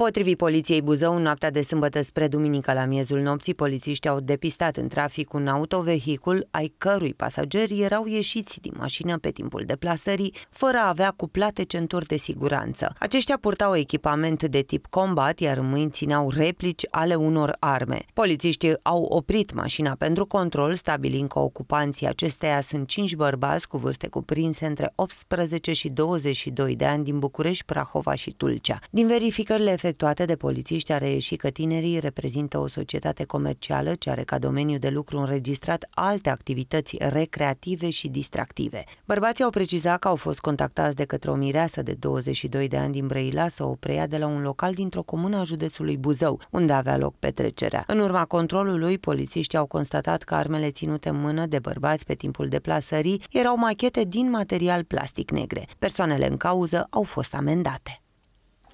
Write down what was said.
Potrivit Poliției Buzău, în noaptea de sâmbătă spre duminică la miezul nopții, polițiștii au depistat în trafic un autovehicul ai cărui pasageri erau ieșiți din mașină pe timpul deplasării, fără a avea cuplate centuri de siguranță. Aceștia purtau echipament de tip combat, iar în mâini țineau replici ale unor arme. Polițiștii au oprit mașina pentru control, stabilind că ocupanții acesteia sunt cinci bărbați cu vârste cuprinse între 18 și 22 de ani din București, Prahova și Tulcea. Din verificările efectuate efectuate de polițiști a reieșit că tinerii reprezintă o societate comercială ce are ca domeniu de lucru înregistrat alte activități recreative și distractive. Bărbații au precizat că au fost contactați de către o mireasă de 22 de ani din Brăila să o preia de la un local dintr-o comună a județului Buzău, unde avea loc petrecerea. În urma controlului, polițiștii au constatat că armele ținute în mână de bărbați pe timpul deplasării erau machete din material plastic negre. Persoanele în cauză au fost amendate.